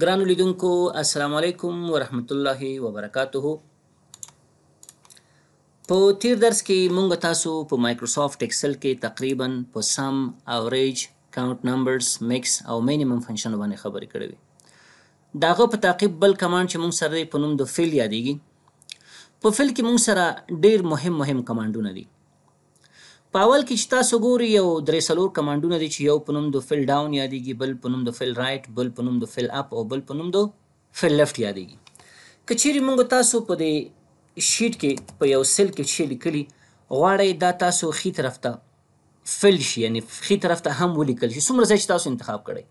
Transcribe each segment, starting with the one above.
ګرانو لیدونکو السلام علیکم ورحمت الله وبرکاتہ په تیر درس کې مونږ تاسو په مایکروسافټ ایکسل کې تقریبا په سم اوریج کاونټ نمبرز میکس او مینیمم فنکشن باندې خبرې کړې داغه په تعقیب بل کمانډ چې مونږ سره په نوم د فیل یادېږي په فیل کې مونږ سره ډیر مهم مهم کمانډونه دي په اول کې چې تاسو ګوري یو درې څلور کمانډونه دي چې یو په نوم د فل ډاون یادېږي بل په نوم د فل رایټ بل په نوم د فل اپ او بل په نوم د فل لفټ یادېږي که چیرې موږ تاسو په دې شیټ کې په یو سل کې چې لیکلي غواړئ دا تاسو ښي طرف ته فل شي یعنی ښي طرف ته هم ولیکل شي څومره ځای چې تاسو انتخاب کړئ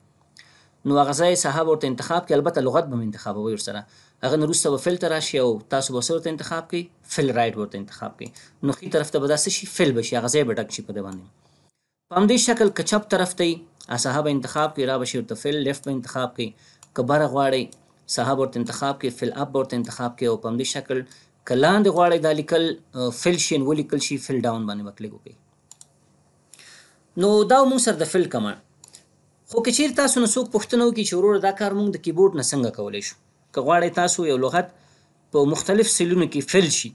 نو هغه ځای صاحب ورته انتخاب کې البته لغت به انتخاب وي سره هغه نه وروسته به فل ته راشي او تاسو به ورته انتخاب کوئ فل رایټ ورته انتخاب کوئ نو ښي طرف ته به دا څه شي فل به شي هغه ځای به ډک شي په دې باندې په همدې شکل که چپ طرف ته یې ساحه به انتخاب کوئ را به شي ورته فل لیفټ به انتخاب کوئ که بره غواړئ ساحه به ورته انتخاب کوئ فل اپ به ورته انتخاب کوئ او په همدې شکل که لاندې غواړئ دا لیکل فل شي نو ولیکل شي فل ډاون باندې به کلیک وکړئ نو دا مو سره د فل کمانډ خو که چیرې تاسو نه څوک پوښتنه وکړي چې وروره دا کار موږ د کیبورډ نه څنګه کولی شو که غواړئ تاسو یو لغت په مختلف سیلونو کې فل شي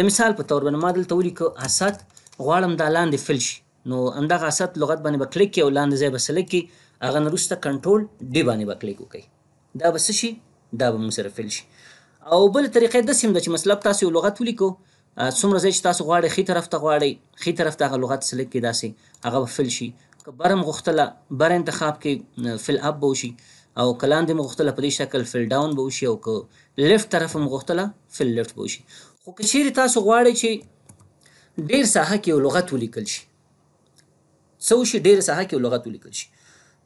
د مثال په تور باندې ما دلته ولیکو اسد غواړم دا لاندې فل شي نو اندغه اسد لغت باندې به کلیک کړئ او لاندې ځای به سلیکټ کړئ هغه نه وروسته کنټرول ډي باندې به کلیک وکړئ دا به څه شي دا به موږ سره فل شي او بل طریقې داسې هم ده چې مطلب تاسو یو لغت ولیکو څومره ځای چې تاسو غواړئ خي طرف ته غواړئ خي طرف ته هغه لغت سلیکټ کې داسې هغه به فل شي که برم غوښتله بر انتخاب کې فل اپ به وشي او کلاندې مغختله په دې شکل فل ډاون به وشي او که لیفت طرف مغختله فل لیفت به وشي خو که چیرې تاسو غواړئ چې ډیر ساحه کې یو لغت ولیکل شي څه وشي ډیر ساحه کې یو لغت ولیکل شي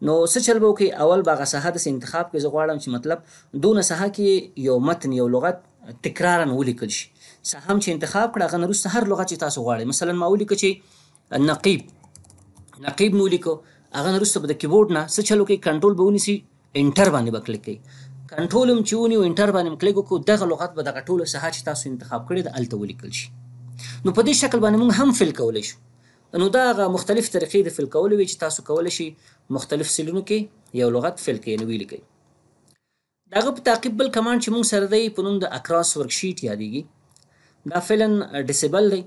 نو څه چل به وکړي اول به هغه ساحه داسې انتخاب کړي زه غواړم چې مطلب دونه ساحه کې یو متن یو لغت تکرارا ولیکل شي سهم چې انتخاب کړه هغه نه وروسته هر لغت چې تاسو غواړئ مثلا ما ولیکه چې نقیب نقیب مې ولیکه هغه وروسته به د کیبورډ نه څه چل وکړي کنټرول به ونیسي انټر باندې به کلیک کړئ کنټرول هم چې ونیو انټر باندې کلیک وکړو دغه لغت به دغه ټوله ساحه چې تاسو انتخاب کړی د الته ولیکل شي نو په دې شکل باندې موږ هم فل کولی شو نو دا مختلف طریقې د فل کولو وي چې تاسو کولی شي مختلف سیلونو کې یو لغت فل کړئ نو ولیکئ دغه په تعقیب بل کمانډ چې موږ سره دی په نوم د اکراس ورکشیټ یادېږي دا فعلا ډیسیبل دی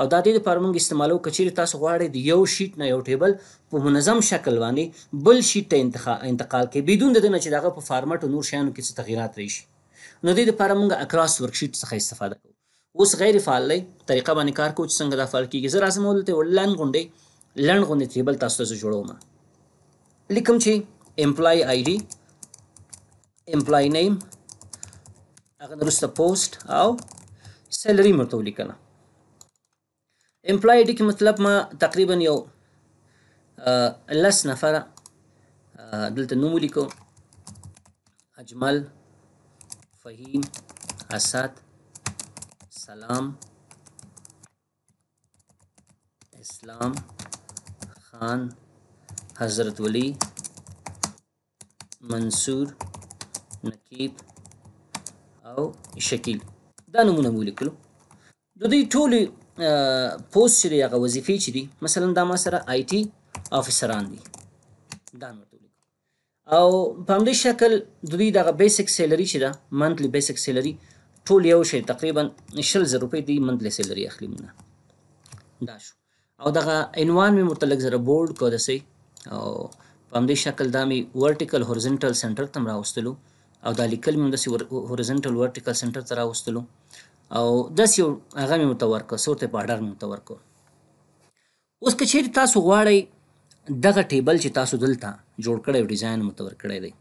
او دا دې لپاره موږ استعمالو کچیر تاسو غواړئ د یو شیټ نه یو ټیبل په منظم شکل باندې بل شیټ ته انتقال کړئ بدون د دې نه چې دغه په فارمټ او نور شیانو کې څه تغیرات راشي نو دې لپاره موږ اکراس ورکشیټ څخه استفاده کوو اوس غیر فعال دی طریقه باندې کار کوو چې څنګه دا فعال کیږي زه راځم ولته ولن غونډې لن غونډې ټیبل تاسو ته جوړوم لیکم چې امپلای آی ډی امپلای نیم هغه وروسته پوسټ او سیلري مرته ولیکنه امپلای ډي کې مطلب ما تقریبا یو لس نفره دلته نوم ولیکو اجمل فهیم اسد سلام اسلام خان حضرت ولی منصور نقیب او شکیل دا نمونه ولیکلو د دې ټولو پوسټ لري هغه وظیفې چې دي مثلا دا ما سره آی ټی افسران دي دا نو او په همدې شکل د دوی دغه بیسیک سیلری چې ده منتلی بیسیک سیلری ټول یو شی تقریبا شل زر روپۍ دی منتلی سیلری اخلي مونږ دا شو او دغه عنوان مې ورته لږ زره بولډ کړ دسی او په همدې شکل دا مې ورټیکل هورزنټل سنټر ته راوستلو او دا لیکل مې دسی هورزنټل ورټیکل سنټر ته راوستلو او داس یو هغه مې ورته ورکړه څه ورته پاډر مې ورته ورکړه اوس که چیرې تاسو غواړئ دغه ټیبل چې تاسو دلته جوړ کړی او ډیزاین مو ورته کړی دی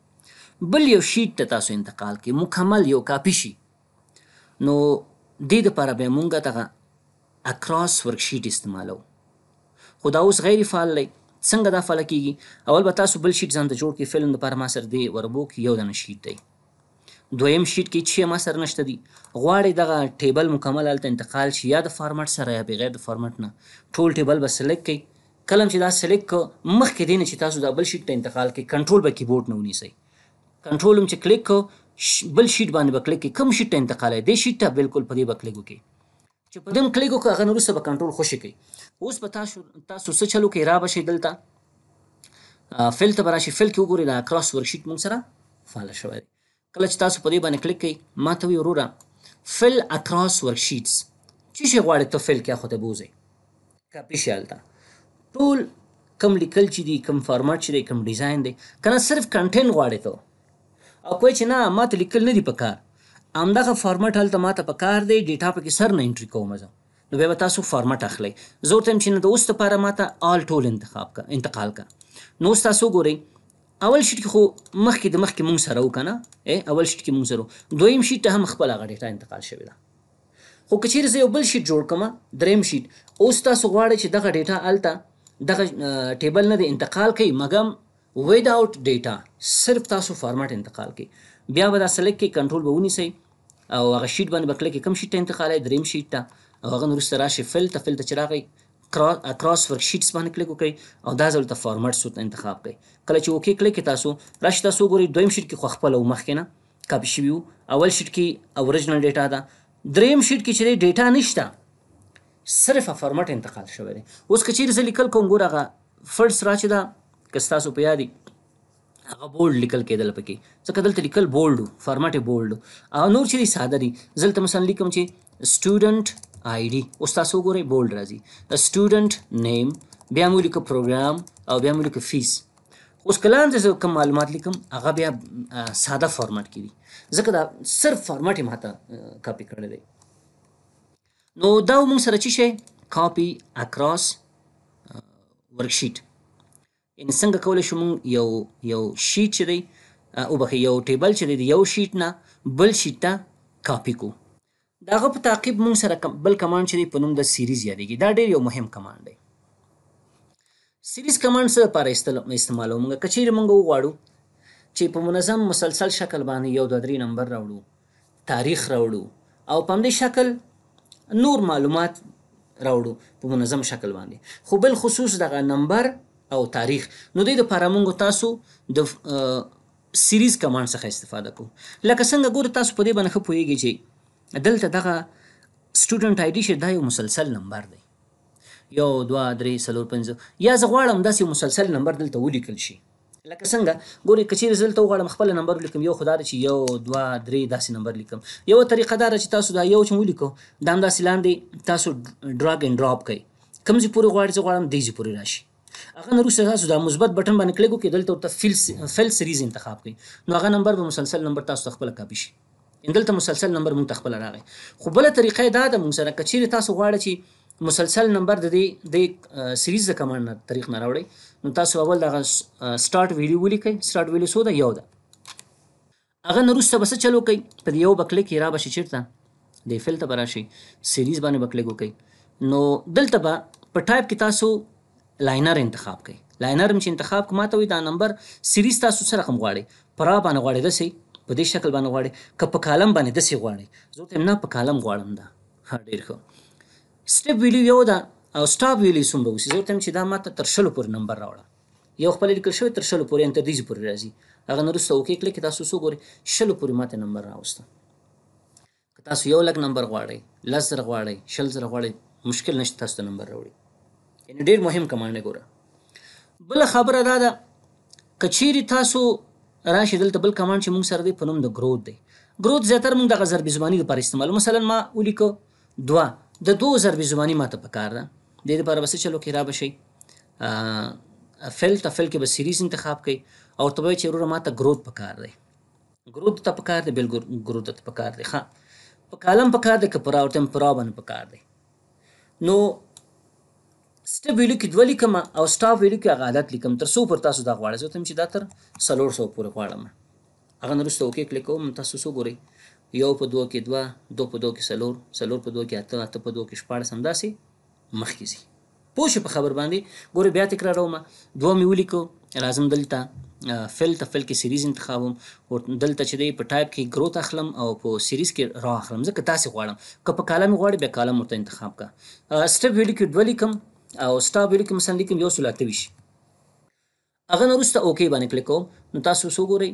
بل یو شیټ ته تاسو انتقال کړئ مکمل یو کاپي شي نو دې دپاره بیا مونږ دغه اکراس ورکشیټ استعمالو خو دا اوس غیر فعال دی څنګه دا فعاله کیږي اول به تاسو بل شیټ ځان ته جوړ کړئ فلم دپاره ما سره دی وربو کې یو دانه شیټ دی دویم شیټ کې چې ما سره نشته دي غواړي دغه ټیبل مکمل الته انتقال شي یا د فارمټ سره یا بغیر د فارمټ نه ټول ټیبل به سلیکټ کړئ کلم چې دا سلیکټ کو مخکې دینه چې تاسو دا بل شیټ ته انتقال کړئ کنټرول به کیبورډ نه ونیسئ کنټرول هم چې کلیک کو بل شیټ باندې به کلیک کړئ کوم شیټ ته انتقال دی شیټ ته بالکل په دې به کلیک وکړئ چې په دم کلیک وکړئ هغه نور سره به کنټرول خوشی کړئ اوس به تاسو تاسو څه چلو کې را بشي دلته فیل ته به راشي فیل کې وګورئ دا کراس ورکشیټ مونږ سره فعال شوی دی کله چې تاسو په دې باندې کلیک کړئ ما ته وی وروره فل اکراس ورکشیټس چې شی غواړي ته فل کې خو ته بوزي کاپی شي الته ټول کم لیکل چې دی کم فارمټ چې دی کم ډیزاین دی کنه صرف کنټینټ غواړي ته او کوی چې نه ما ته لیکل نه دی پکار همدغه فارمټ هلته ما ته پکار دی ډیټا پکې سر نه انټری کوم زه نو بیا به تاسو فارمټ اخلئ زه ورته چې نه د اوس لپاره ما ته آل ټول انتخاب کا انتقال کا نو تاسو ګورئ اول شیټ کې خو مخکې د مخکې مونږ سره و که نه اول شیټ کې مونږ سره و دویم شیټ ته هم خپله هغه ډیټا انتقال شوې ده خو که چیرې زه یو بل شیټ جوړ کړم دریم شیټ اوس تاسو غواړئ چې دغه ډیټا هلته دغه ټیبل نه د انتقال کوي مګم وید آوټ ډیټا صرف تاسو فارمټ انتقال کوي بیا به دا سلیکټ کې کنټرول به ونیسئ او هغه شیټ باندې به کلک کم شیټ ته انتقالوئ دریم شیټ ته او هغه وروسته راشي فل ته فل ته چې راغئ کراس ورکشیټس uh, باندې کلیک وکړئ او دا ځل ته فارمټ سوت انتخاب کړئ کله چې اوکی کلیک تاسو راشي تاسو ګورئ دویم شیټ کې خو خپل او مخکې نه کاپی شوی اول شیټ کې اوریجنل ډیټا ده دریم شیټ کې چې ډیټا نشته صرف فارمټ انتقال شوی دی اوس که چیرې زه لیکل کوم ګوره هغه فرس راشي دا که ستاسو په یادي هغه بولډ لیکل کېدل پکې ځکه دلته لیکل بولډ فارمټ بولډ او نور چې ساده دي زلته مثلا لیکم چې سټوډنټ آی ډي اوس تاسو وګورئ بولډ راځي د سټوډنټ نیم بیا مو لیکو پروګرام او بیا مو لیکو فیس اوس کلان زه کوم معلومات لیکم هغه بیا ساده فارمټ کې دي ځکه دا صرف فارمټ یې ماته کاپي کړی دی نو دا موږ سره چی شي کاپي اکراس ورکشیټ ان څنګه کولای شو موږ یو یو شیټ چې دی او بخې یو ټیبل چې دی یو شیټ نه بل شیټ ته کاپی کو د هغه په تعقیب موږ سره کم بل کمانډ چې دی په نوم د سیریز یادېږي دا ډېر یو مهم کمانډ دی سیریز کمانډ څه لپاره استعمالوو موږ که چیرې موږ وغواړو چې په منظم مسلسل شکل باندې یو دوه درې نمبر راوړو تاریخ راوړو او په همدې شکل نور معلومات راوړو په منظم شکل باندې خو بل خصوص دغه نمبر او تاریخ نو دې لپاره موږ تاسو د سیریز کمانډ څخه استفاده کوو لکه څنګه ګور تاسو په دې باندې ښه پوهیږئ چې دلته دغه سټوډنټ آی ډي چې دا یو مسلسل نمبر دی یو دوه درې څلور پنځه یا زه غواړم داسې مسلسل نمبر دلته ولیکل شي لکه څنګه ګوري کچیر زلته غواړم خپل نمبر ولیکم یو خدای چې یو دوه درې داسې نمبر لیکم یو طریقه دار چې تاسو دا یو چې ولیکو دا هم داسې لاندې تاسو ډراګ ان ډراپ کوي کوم ځای پورې غواړئ چې غواړم دې ځای پورې راشي هغه نه روسه تاسو دا مثبت بټن باندې کلیک وکړئ دلته ورته فل فل سریز انتخاب کړئ نو هغه نمبر به مسلسل نمبر تاسو خپل کاپی شي دلته مسلسل نمبر مونږ تخپل راغی خو بل طریقه دا د مونږ سره کچیر تاسو غواړئ چې مسلسل نمبر د دې د سریز د کمانډ نه طریق نه راوړي نو تاسو اول دغه سٹارټ ویډیو ولیکئ سٹارټ ویډیو سو دا یو ده هغه نه روسته بس چلو کوي په یو بکلیک را بشي چیرته د فل ته براشي سریز باندې بکلیک وکي نو دلته به په ټایپ کې تاسو لاینر انتخاب کړئ لاینر مې انتخاب کوم ته وي دا نمبر سریز تاسو سره کوم غواړي پرا باندې غواړي دسي په دې شکل باندې غواړي که په کالم باندې داسې غواړي زه ورته نه په کالم غواړم دا ها ډېر ښه سټپ ویلیو یو ده او سټاپ ویلیو څومره اوسي زه ورته چې دا ماته تر شلو پورې نمبر راوړه یو خپل لیکل شوی تر شلو پورې انتر دیزې پورې راځي هغه نه وروسته اوکې کلیک تاسو څو ګورئ شلو پورې ماته نمبر راوسته که تاسو یو لک نمبر غواړئ لس زره غواړئ شل زره غواړئ مشکل نشته تاسو ته نمبر راوړي یعنی ډېر مهم کمانډ ګوره بل خبره دا ده کچېری تاسو راشي دلته بل کمانډ چې موږ سره دی په نوم د گروت دی گروت زیاتره موږ د ضرب زبانی لپاره استعمال مثلا ما ولیکو دوه د دوه ضرب زبانی ماته پکار ده د دې لپاره بس چلو کې را بشي فل ته فل کې به سیریز انتخاب کړئ او طبيعي چې وروره ماته گروت پکار دی گروت ته پکار دی بل گروت ته پکار دی ښا په کالم پکار دی که پر اورتم پر باندې پکار دی نو سټ ویلو کې دوه لیکم او سټاپ ویلو کې هغه عادت لیکم تر څو پر تاسو دا غواړئ زه ته چې دا تر سلور سو پورې غواړم هغه نرسته اوکې کلیک کوم تاسو سو ګورئ یو په دوه کې دوه دوه په دوه کې سلور سلور په دوه کې اته اته په دوه کې شپاړس همداسې مخکې ځي پوه شو په خبر باندې ګوره بیا تکرار وم دوه مې ولیکو لازم دلته فل ته فل کې سیریز انتخابوم او دلته چې دی په ټایپ کې گروت اخلم او په سیریز کې را اخلم ځکه تاسې غواړم که په کالم غواړې بیا کالم ورته انتخاب کا سټپ ویډیو کې دوه لیکم او ستا ویډیو کې مثلا لیکم یو سل اتویش هغه نه وروسته اوکی باندې کلیک کوم نو تاسو څو ګورئ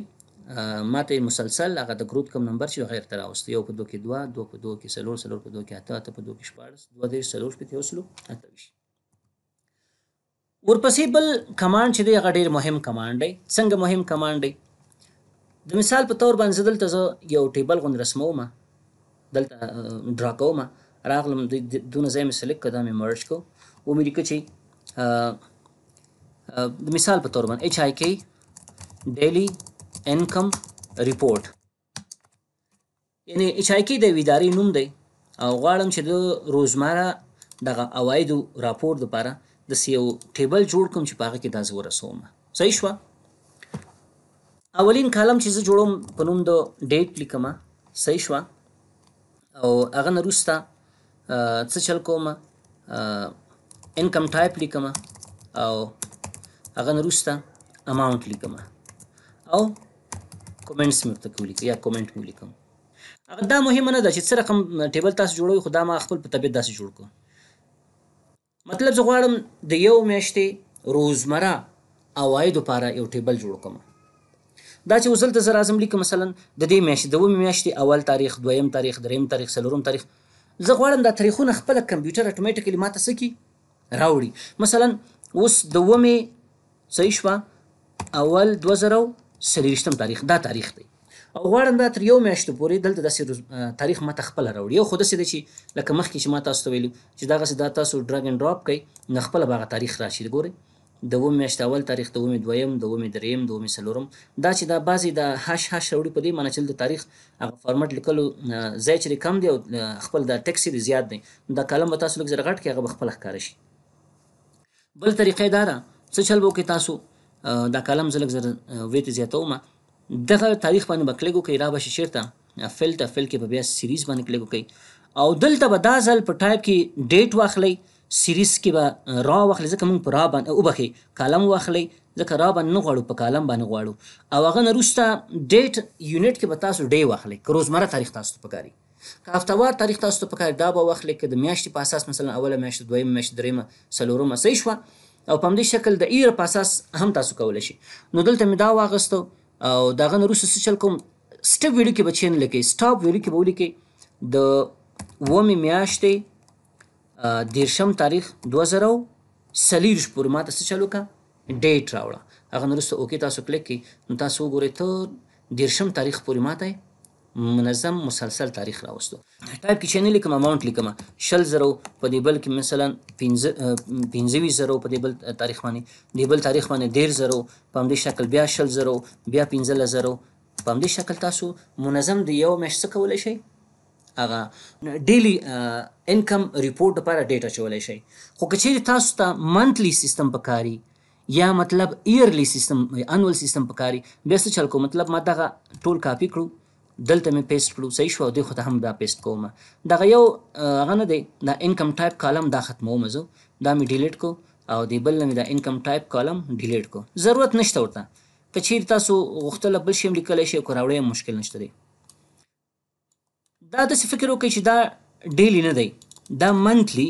ماته مسلسل هغه د ګروپ کم نمبر چې غیر تر اوست یو په دوه کې دوه دوه په دوه کې سلور سلور په دوه کې اته اته په دوه کې شپارس دوه دې سلور په تیوسلو اتویش ورپسې بل کمانډ چې دی هغه ډېر مهم کمانډ دی څنګه مهم کمانډ دی د مثال په تور باندې دلته زه یو ټیبل غوند رسموم دلته ډرا کوم راغلم دونه ځای مې سلیکټ کړم مرج کوم و مې لیکه چې مثال په تور باندې ایچ آی کی ډیلی انکم ریپورت یعنی ایچ آی کی د ادارې نوم دی او غواړم چې د روزمره دغه عوایدو راپور دپاره داسې یو ټیبل جوړ کړم چې په هغه کې دا زه ورسوم صحیح شوه اولین کالم چې زه جوړوم په نوم د ډیټ لیکم صحیح شوه او هغه نه وروسته څه چل کوم انکم ټایپ لیکم او هغه نرسته اماونت لیکم او کومنټس مې ورته کولی یا کومنټ مې لیکم هغه دا مهمه نه ده چې څه رقم ټیبل تاسو جوړوي خو دا ما خپل په طبیعت داسې جوړ کو مطلب زه غواړم د یو میاشتې روزمره عوایدو لپاره یو ټیبل جوړ کوم دا چې وزل ته زر اعظم لیکم مثلا د دې میاشتې د ومه میاشتې اول تاریخ دویم تاریخ دریم تاریخ څلورم تاریخ زه غواړم دا تاریخونه خپل کمپیوټر اتوماتیکلی ماته سکی راوړي مثلا اوس د ومې صحیح شوه اول دوه زره څلوېښتم تاریخ دا تاریخ دی او غواړم دا تر یو میاشتو پورې دلته داسې تاریخ ماته خپله راوړي یو خو داسې دی چې لکه مخکې چې ما تاسو ته ویلي چې دغسې دا تاسو ډرګ انډ ډراپ کوئ نو خپله به هغه تاریخ راشي ګورئ د و میاشت اول تاریخ د و می دویم د و می دریم د و می سلورم دا چې دا بعضی د هاش هاش وړي په دې معنی چې د تاریخ هغه فارمټ لیکلو ځای چې کم دی او خپل د ټیکس یې زیات دی دا کلم به تاسو لږ زرغټ کې هغه خپل ښکار شي بل طریقه دا ده څه چل وکړئ تاسو دا کلم زه لږ زر ویت زیاتوم دغه تاریخ باندې به کلیک وکړئ را به شي چېرته فل ته فل کې به بیا سیریز باندې کلیک وکړئ او دلته به دا ځل په ټایپ کې ډیټ واخلئ سیریز کې به را واخلې ځکه مونږ په را باندې وبخې کالم واخلې ځکه را باندې نه غواړو په کالم باندې غواړو او هغه نه وروسته ډیټ یونټ کې به تاسو ډی واخلئ که روزمره تاریخ تاسو ته پکاري که هفتوار تاریخ تاسو ته پکار دا به واخلئ که د میاشتې په اساس مثلا اوله میاشت دویمه میاشت دریمه څلورمه صحیح شوه او په همدې شکل د ایر په اساس هم تاسو کولی شئ نو دلته مې دا واغستو او د هغه نه وروسته څه چل کوم سټپ ویډیو کې به چین لیکئ سټاپ ویډیو کې به ولیکئ د اومې میاشتې دیرشم تاریخ دوه زره څلېرویشت پورې ما ته څه چل وکړه ډیټ راوړه هغه نه وروسته اوکې تاسو کلیک کړئ نو تاسو وګورئ تر دیرشم تاریخ پورې ما ته منظم مسلسل تاریخ راوستو ټایپ کې چې نه لیکم اماونت لیکم شل زرو په دې بل کې مثلا 15 زرو په دې بل تاریخ باندې دې بل تاریخ باندې ډیر زرو په همدې شکل بیا شل زرو بیا 15 زرو په همدې شکل تاسو منظم د یو میاشت څخه کولای شئ هغه ډیلی انکم ریپورت لپاره ډیټا چولای شئ خو که چیرې تاسو ته منتلی سیستم پکاري یا مطلب ایرلی سیستم انول سیستم پکاري بیا څه چل کو مطلب ما دغه ټول کاپی کړو دلته مې پیسټ کړو صحیح شو او دې خو ته هم بیا پیسټ کوم دغه یو هغه نه دی دا انکم ټایپ کالم دا ختموم زه دا مې ډیلیټ کو او دې بل نه دا انکم ټایپ کالم ډیلیټ کو ضرورت نشته ورته که چیرې تاسو غوښتل بل شی لیکلی شئ که راوړی مشکل نشته دی دا داسې فکر وکړئ چې دا ډیلی نه دی دا منتلی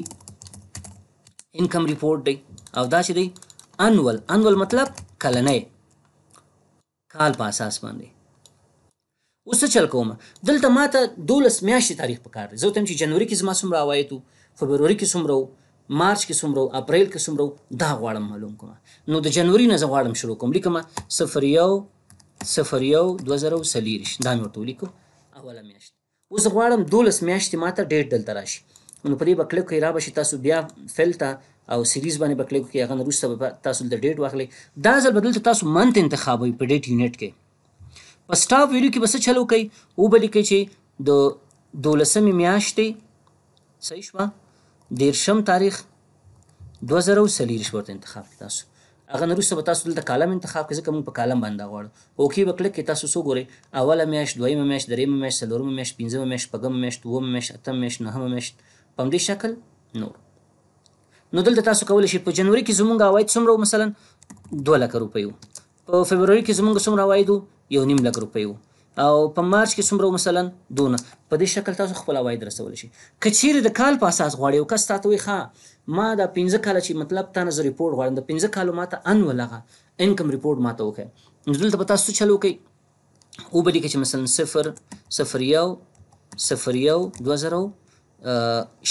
انکم ریپورت دی او دا چې دی انول انول مطلب کلنی کال په اساس باندې اوس څه چل کوم دلته ماته 12 میاشتې تاریخ پکار دی زه تم چې جنوري کې زما څومره عواید وو فبروري کې څومره مارچ کې څومره اپریل کې څومره دا غواړم معلوم کوم نو د جنوري نه زه غواړم شروع کوم لیکم 01 01 2023 دا مې ورته لیکو اوله میاشت اوس غواړم 12 میاشتې ماته ډیټ دلته راشي نو پرې بکلک کې را بشي تاسو بیا فل ته او سیریز باندې بکلک کې هغه وروسته تاسو د ډیټ واخلي دا ځل بدل تاسو منت انتخابوي په ډیټ یونټ کې په سټاپ ویلیو کې به څه چل وکئ وبلیکئ چې د دولسمې میاشتې صحیح شوه دیرشم تاریخ دوه زره څلېرویشت ورته انتخاب کړئ تاسو هغه نه وروسته به تاسو دلته کالم انتخاب کړئ ځکه موږ په کالم باندې غواړو اوکې به کلک کړئ تاسو څو ګورئ اوله میاشت دویمه میاشت درېیمه میاشت څلورمه میاشت پنځمه میاشت شپږمه میاشت اوومه میاشت اتمه میاشت نهمه میاشت په همدې شکل نور نو دلته تاسو کولی شئ په جنوري کې زموږ عواید څومره مثلا دوه لکه روپۍ وو په فبرवरी کې زموږ څومره عواید یو نیم لک روپۍ وو او په مارچ کې څومره مثلا دونه په دې شکل تاسو خپل عواید رسول شي کچیر د کال په اساس غواړي او کس تاسو وي ښه ما دا 15 کال چې مطلب تا نظر ریپورت غواړم د 15 کال ماته ان ولغه انکم ریپورت ماته وکړه نو دلته تاسو چلو کوي او به لیکي چې مثلا 0 0 یو 0 یو 2000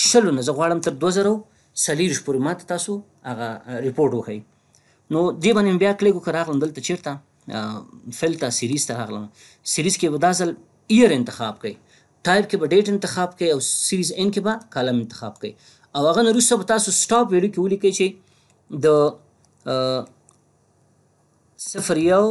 شلو نه زه غواړم تر 2000 سلیریش پورې ماته تاسو هغه ریپورت وکړئ نو دې باندې بیا کلیک وکړ راغلم دلته چیرته فیل ته سیریز ته راغلم سیریز کې به دا ځل ایر انتخاب کوي ټایپ کې به ډیټ انتخاب کوي او سیریز ان کې به کالم انتخاب کوي او هغه نه وروسته به تاسو سټاپ ویلو کې ولیکئ چې د صفر یو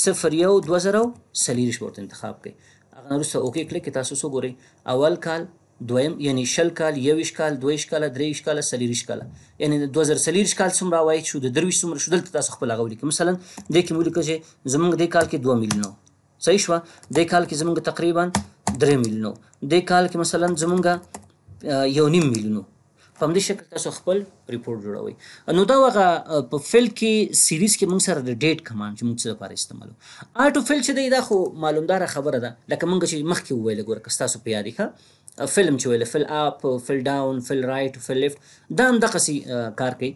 صفر یو دوه زره څلېرویشت ورته انتخاب کوي هغه نه وروسته اوکې کلیک کې تاسو څه ګورئ اول کال دویم یعنی شل کال یوش کال دویش کال دریش کال سلیریش کال یعنی 2000 سلیریش کال څومره وای شو د درویش څومره شو دلته تاسو خپل غوړي کې مثلا د کې مولي کې زمونږ د کال کې 2 میلیونه صحیح شو د کال کې زمونږ تقریبا 3 میلیونه د کال کې مثلا زمونږ یو نیم میلیونه په همدې شکل تاسو خپل ریپورت جوړوئ نو دا هغه په فیل کې سیریز کې موږ سره د ډیټ کمانډ چې موږ څه لپاره استعمالو آ ټو فیل چې دی دا خو معلومدار خبره ده لکه موږ چې مخکې وویل ګور که تاسو په یاد ښه فلم چې ویل فل اپ فل ډاون فل رائټ فل لیفت دا هم دغه کار کوي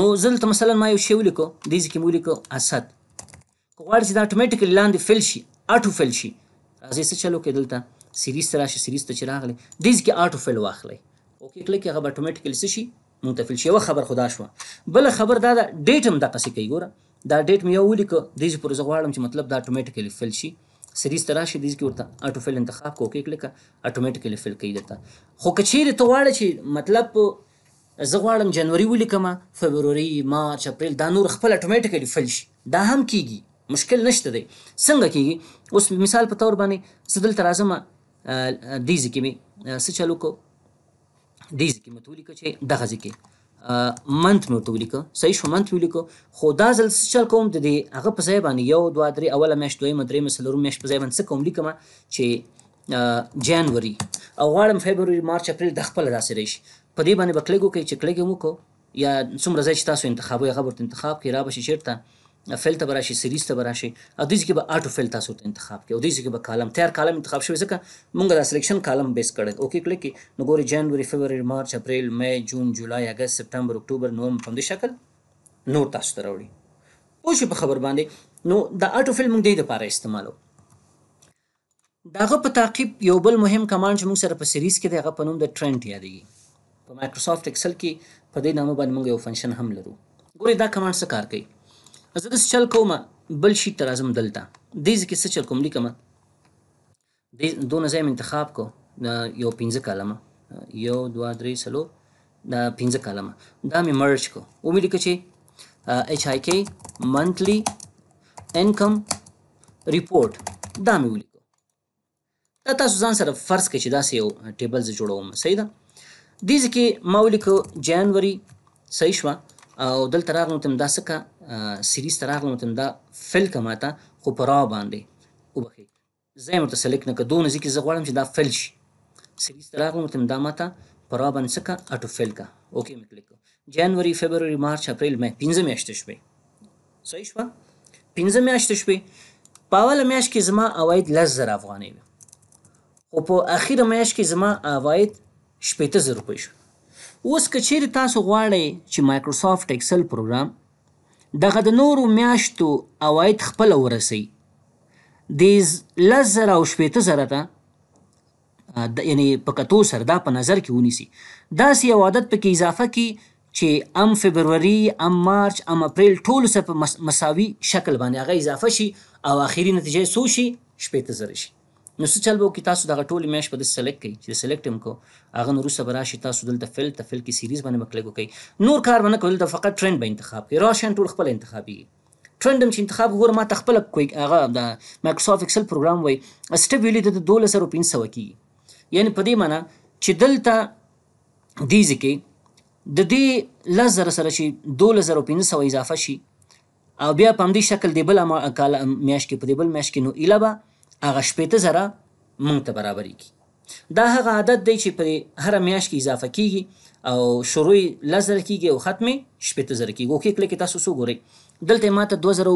نو زلته مثلا ما یو شی ولیکو دې ځکه مو ولیکو اسد غواړي چې دا اتوماتیکلی لاندې فیل شي اټو فیل شي راځي څه چلو کې دلته سیریز ته راشي سیریز ته چې راغلی دې ځکه اټو فیل واخلئ اوکی کلیک هغه اتوماتیکلی څه شي منتفل شي یو خبر خدا شو بل خبر دا ډیټ هم د قصې کوي ګوره دا ډیټ مې یو ولیک د دې پر زغواړم چې مطلب دا اتوماتیکلی فل شي سریز ته راشي دیز کې ورته اټو فل انتخاب کو کې کلیک اټومټیکلی فل کوي درته خو کچیر ته واړه چې مطلب زه غواړم جنوري ولیکم فبروري مارچ اپریل دا نور خپل اټومټیکلی فل شي دا هم کیږي مشکل نشته دی څنګه کیږي اوس مثال په تور باندې سدل ترازمه دیز کې می څه چالو کو دې ځکه مې تولیکه چې دغه ځکه منت مې تولیکه صحیح شو منت ولیکه خو دا ځل چل کوم د دې هغه په ځای باندې یو دوه درې اوله میاشت دویمه درېمه څلورمه میاشت په ځای باندې څه کوم لیکم چې جنوري او غواړم فبروري مارچ اپریل د خپل داسې راشي په دې باندې بکلګو کې چې کلګې مو کو یا څومره ځای چې تاسو انتخاب یې خبرت انتخاب کې را بشي چیرته فعل ته براشي سریز ته براشي او دې کې به اټو فعل تاسو ته انتخاب کې او دې کې به کالم تیار کالم انتخاب شوی ځکه موږ دا سلیکشن کالم بیس کړل اوکې کله کې نو ګوري جنوري فبرवरी مارچ اپریل می جون جولای اگست سپتمبر اکتوبر نومبر په دې شکل نور تاسو ته راوړي پوه په خبر باندې نو دا اټو فعل موږ دې لپاره استعمالو داغه په تعقیب یو بل مهم کمانډ چې موږ سره په سریز کې دغه په نوم د ټرند یادېږي په مایکروسافټ ایکسل کې په دې نامه باندې موږ یو فنکشن هم لرو ګوري دا کمانډ څه کار کوي زه داسې چل کوم بل شي ته راځم دلته دې ځکه څه چل کوم لیکم دې دونه ځای انتخاب کو یو پنځه کلمه یو دوه درې څلور دا پنځه کلمه دا مې مرج کو ومې لیکه چې ایچ آی کی منتلی انکم ریپورت دا مې ولیکو دا تاسو ځان سره فرض کړئ چې داسې یو ټیبل زه جوړوم صحیح ده دې ځکه ما ولیکو جنوري صحیح شوه او دلته راغلم تم دا سکه سیریز ته راغلم تم دا فل کما ته خو په را باندې وبخې زه مرته سلیک نه که دونه ځکه زه غواړم چې دا فل شي سیریز ته راغلم تم دا ماته په را باندې سکه اټو فل کا اوکې مې کلیک جنوري فبرवरी مارچ اپریل مې پنځه میاشتې شوې صحیح شوه پنځه میاشتې شوې په اوله میاشت کې زما عواید لس زره افغانۍ وي خو په اخیره میاشت کې زما عواید شپېته زره روپۍ شو اوس که چیرې تاسو غواړئ چې مایکروسافټ اکسل پروګرام دغه د نورو میاشتو عواید خپله ورسوي د لس زره او شپېته زره ته یعنی په کتو سره دا په نظر کې ونیسي داسې یو عادت پکې اضافه کړي چې ام فبروري ام مارچ ام اپریل ټول سره په مساوي شکل باندې هغه اضافه شي او اخري نتیجه څو شي شپېته زره شي نو څه چل وو کې تاسو دغه ټول میش په د سلیکټ کوي چې سلیکټ هم کو هغه نو روسه براشي تاسو دلته فل ته فل کې سیریز باندې مکلګو کوي نور کار باندې کول د فقط ټرند به انتخاب کوي راشن ټول خپل انتخابي ټرند هم چې انتخاب وګوره ما تخپل کوي هغه د مایکروسافټ اکسل پروګرام وای سټیپ ویلی د 2500 کی یعنی په دې معنی چې دلته دیز کې د دې لزر سره شي 2500 اضافه شي او بیا په دې شکل دی بل کال میاش کې په دې بل میاش کې نو الهبا هغه شپېته زره موږ ته برابرېږي دا هغه عدد دی چې په هره میاشت کې اضافه کیږي او شروع یې لس زره کیږي او ختم یې شپېته زره کیږي اوکې کله کې تاسو څو ګورئ دلته ما ته دوه زره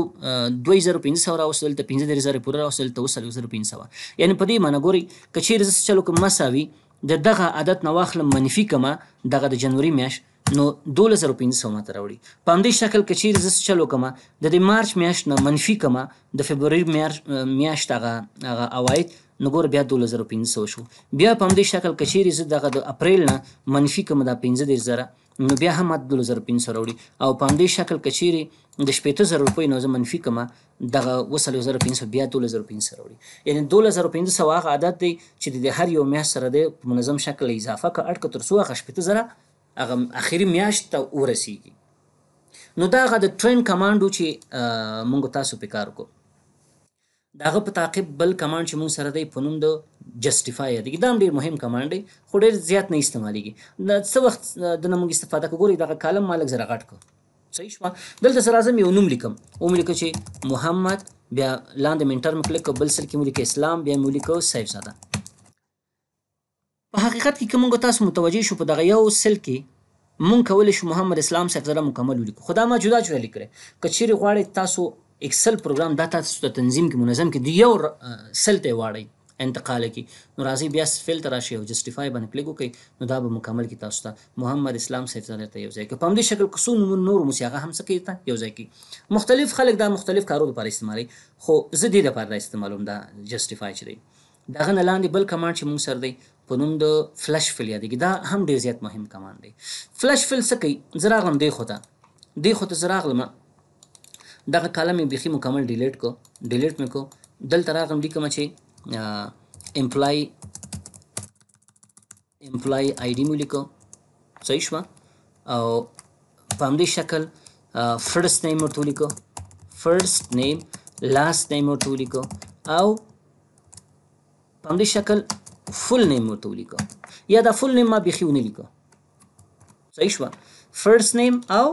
دوه زره پنځه سوه راوستل دلته پنځه درې زره پوره راوستل دلته اوس څلور زره پنځه سوه یعنې په دې معنه ګورئ که چېرې زه څه چلو کوم مساوي د دغه عادت نه واخلم منفي کمه دغه د جنوري میاشت نو 12500 ماته راوړي په همدې شکل کې چیرې زس چلو کما د دې مارچ میاشت نه منفي کما د فبرवरी میاشت هغه هغه اوایت نو ګور بیا 12500 شو بیا په همدې شکل کې چیرې زه دغه د اپریل نه منفي کما د 15000 نو بیا هم ماته دولزره پنځه راوړي او په همدې شکل که چیرې د شپېته زره روپیو نه زه منفي کړمه دغه اوه څلوېښت زره پنځه بیا دولزره پنځه راوړي یعنې دولزره پنځه سوه هغه عادت دی چې د هر یو میاشت سره دی په منظم شکل اضافه که اړ که تر څو هغه شپېته زره هغه اخري میاشت ته ورسیږي نو دا هغه د ټرین کمانډو چې مونږ تاسو په کار کوو د هغه په تعقیب بل کمانډ چې موږ سره دی په نوم د جسټیفای دی دا ډیر مهم کمانډ دی خو ډیر زیات نه استعمالیږي د څه وخت د موږ استفاده کوو دغه کالم مالک زره غټ کو صحیح شو دلته سره اعظم یو نوم لیکم او ملک چې محمد بیا لاندې منټر مکلک بل سل کې ملک اسلام بیا ملک سیف ساده په حقیقت کې کوم تاسو متوجي شو په دغه یو سل کې مونږ کولای شو محمد اسلام سیف زره مکمل ولیکو خدا ما جدا جدا لیکره کچیر غواړي تاسو اکسل پروګرام دا تاسو ته تنظیم کې منظم کې دی یو سل ته واړی انتقال کی نو راځي بیا فیل تر شي او جسټیفای باندې کلیک وکړي نو دا به مکمل کی تاسو ته محمد اسلام سیف زله ته یو ځای کې پام دې شکل قصو نور نور موسیقه هم سکی ته یو ځای کې مختلف خلک دا مختلف کارو لپاره استعمالي خو زه دې لپاره دا استعمالوم دا جسټیفای چي دغه نه لاندې بل کمانډ چې موږ سر دی په نوم د فلش فل یادېږي دا هم ډېر زیات مهم کمانډ دی فلش فل څه کوي زه راغلم دې خو ته دې خو ته زه راغلم دغه کالم یې بیخي مکمل ډیلیټ کو ډیلیټ مې کو دلته راغم لیکم چې امپلای امپلای آی ډي مو لیکو صحیح شوه او په همدې شکل فرست نیم ورته ولیکو فرست نیم لاست نیم ورته ولیکو او په همدې شکل فل نیم ورته ولیکو یا دا فل نیم ما بیخي ونه لیکو صحیح شوه فرست نیم او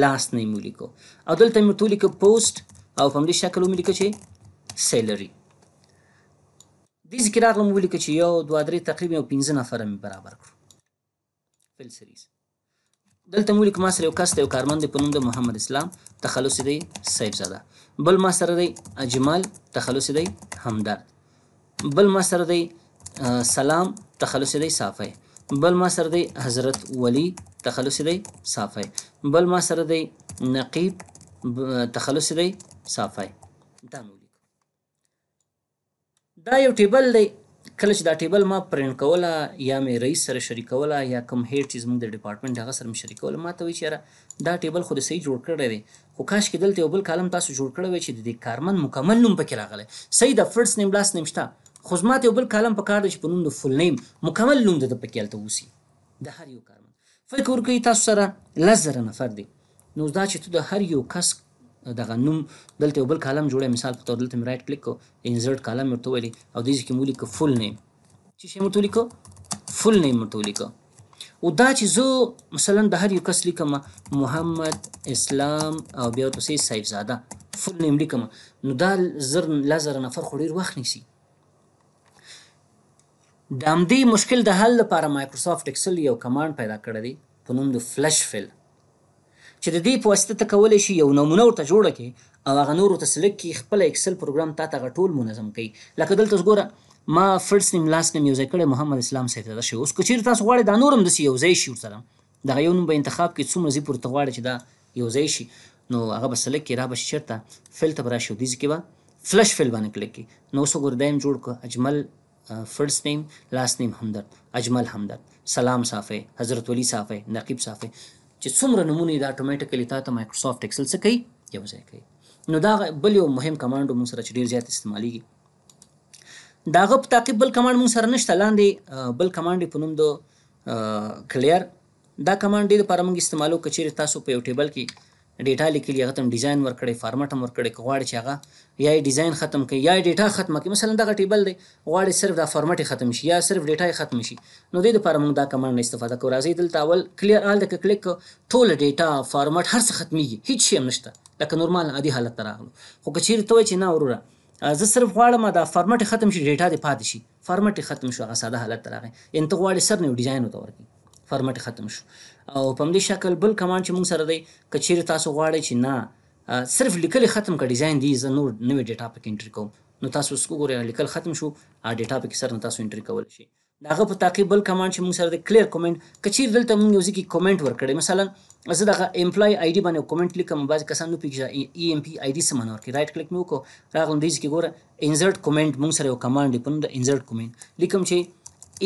لاست نیم ولیکو او دلته مې ټولې کې پوسټ او په همدې شکل ولیکو چې سیلري دې ذکر راغلم ولیکو چې یو دوه درې تقریبا یو پنځه نفره مې برابر کړو فل سریز دلته مو لیکم سره یو کس دی یو کارمند په نوم د محمد اسلام تخلص دی صاحب زاده بل ما سره دی اجمل تخلص دی همدرد بل ما سره دی سلام تخلص دی صافی بل ما سره دی حضرت ولی تخلص دی صافی بل ما سره دی نقیب تخلص دی صافی دا مو دا یو ټیبل دی کله چې دا ټیبل ما پرینټ کوله یا مې رئیس سره شریکوله یا کوم هیډ چې زموږ د ډپارټمنټ هغه سره مې شریکوله ما ته وایي چې یاره دا ټیبل خو د صحیح جوړ کړی دی خو کاش کې دلته یو بل کالم تاسو جوړ کړی وای چې د دې کارمن مکمل نوم پکې راغلی صحیح د فرست نیم لاس نیم شته خو زما ته یو بل کالم پکار دی چې په نوم د فل نیم مکمل نوم د ده پکې هلته اوسي د هر یو فکر کوي تاسو سره لزر نفر دي نو دا چې ته د هر یو کس دغه نوم دلته یو بل کالم جوړه مثال په تور دلته مې رائټ کلیک کو انزرټ کالم ورته ویلي او دې کې مو لیکو فول نیم چې شی ورته لیکو فول نیم ورته لیکو او دا چې زه مثلا د هر یو کس لیکم محمد اسلام او بیا ورته سیف زاده فول نیم لیکم نو دا زر لزر نفر خو ډیر وخت نیسي د همدې مشکل د حل لپاره مایکروسافټ اکسل یو کمانډ پیدا کړی دی په نوم د فلش فل چې د دې په واسطه ته کولی شي یو نمونه ورته جوړه کړي او هغه نورو ته سلیک کړي خپله اکسل پروګرام تا ته هغه ټول منظم کوي لکه دلته اوس ګوره ما فرست نیم لاس نیم یو ځای کړی محمد اسلام صاحب ته ده شوی اوس که چېرې تاسو غواړئ دا نور هم داسې یو ځای شي ورسره دغه یو نوم به انتخاب کړي څومره ځي پورې ته غواړئ چې دا یو ځای شي نو هغه به سلیک کړي را به شي چېرته فل ته به راشي او دې ځای کې به فلش فل باندې کلیک کړي نو اوس وګوره دا یې جوړ کړه اجمل فرست نیم لاست نیم همدرد اجمل همدرد سلام صافی حضرت ولی صافی نقیب صافی چې څومره نمونه د اتوماتیکلی تاسو مایکروسافټ ایکسل څخه کوي یو ځای کوي نو دا بل یو مهم کمانډ مو سره ډیر زیات استعمالي دا غو په تعقیب بل کمانډ مو سره نشته لاندې بل کمانډ په نوم د کلیر دا کمانډ د لپاره موږ استعمالو کچیر تاسو په یو ټیبل کې ډیټا لیکلی هغه تم ډیزاین ورکړي فارمټ هم ورکړي غواړي چې هغه یا ډیزاین ختم کړي یا ډیټا ختم کړي مثلا دغه ټیبل دی غواړي صرف دا فارمټ ختم شي یا صرف ډیټا ختم شي نو دې لپاره موږ دا کمانډ استفاده کوو راځي دلته اول کلیر آل د کلیک ټول ډیټا فارمټ هر څه ختميږي هیڅ شی نشته لکه نورمال عادي حالت ته راغلو خو کچیر ته چې نه وروره زه صرف غواړم دا فارمټ ختم شي ډیټا دې پاتې شي فارمټ ختم شو هغه ساده حالت ته راغی ان ته غواړي سر نیو ډیزاین وته ورکړي فارمټ ختم شو او په دې شکل بل کمانډ چې موږ سره دی کچیر تاسو غواړئ چې نه صرف لیکل ختم کړ ډیزاین دی زه نور نوې ډیټا پکې انټر کوم نو تاسو اس وګورئ لیکل ختم شو ا ډیټا پکې سره تاسو انټر کول شي داغه په تعقیب بل کمانډ چې موږ سره د کلیر کومنټ کچیر دلته موږ یو ځکه کومنټ ورکړی مثلا زه دغه امپلای آی ډی باندې کومنټ لیکم بعض کسان نو پیږي ای ایم پی آی ډی سم نور کی رائټ کلک مې وکړ راغلم دې چې ګوره انسرټ کومنټ موږ سره یو کمانډ دی په نوم د انسرټ کومنټ لیکم چې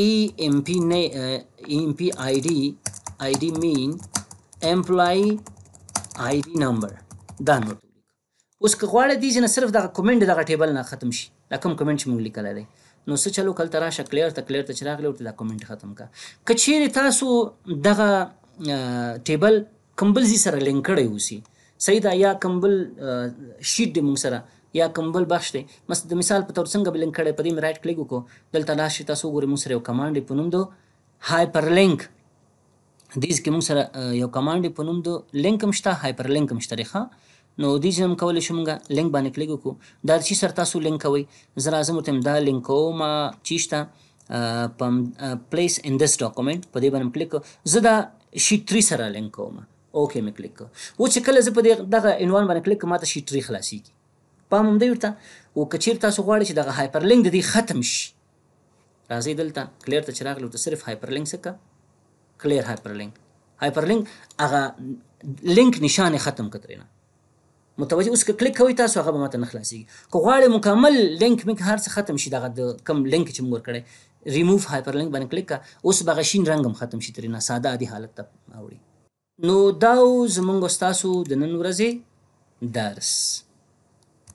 ای ایم پی نه ای ایم پی آی ډی id mean employee id number دا نو اوس که غواړې دې چې صرف دغه کومنټ دغه ټیبل نه ختم شي دا کوم کومنټ چې موږ لیکلی دی نو څه چلو کله راشه کلیر ته کلیر ته چې راغلی ورته دا کومنټ ختم کا که چیرې تاسو دغه ټیبل کمبل زی سره لینک کړی اوسي صحیح ده یا کمبل شیټ دې موږ سره یا کمبل بخش دی مس د مثال په تور څنګه بلنک کړی په دې مې رائټ کلیک وکړو دلته لاش تاسو ګورئ موږ سره یو کمانډ په نوم دو هایپر لینک دیز کې موږ سره یو کمانډ په نوم د لینک هم شته هایپر لینک هم شته ښه نو دیز هم کولی شو موږ لینک باندې کلیک وکړو دا چې سر تاسو لینک کوئ زه راځم ورته دا لینک کوم چې شته په پلیس ان دس ډاکومنټ په دې باندې کلیک زه دا شیټ 3 سره لینک کوم اوکې مې کلیک کو و چې کله زه په دغه عنوان باندې کلیک کوم ماته شیټ 3 خلاصيږي پام هم دی ورته او کچیر تاسو غواړئ چې دغه هایپر لینک د دې ختم شي راځي دلته کلیر ته چراغ لوته صرف هایپر لینک څخه کلیر هایپر لینک هایپر لینک هغه لینک نشانه ختم کترینه متوجه اوس که کلیک کوي تاسو هغه به ماته نه خلاصيږي که غواړې مکمل لینک مې هر څه ختم شي دغه د کم لینک چې موږ کړی ریموف هایپر لینک باندې کلیک کا اوس به غشین رنگم ختم شي ترینه ساده عادي حالت ته اوړي نو دا زمونږ تاسو د نن ورځې درس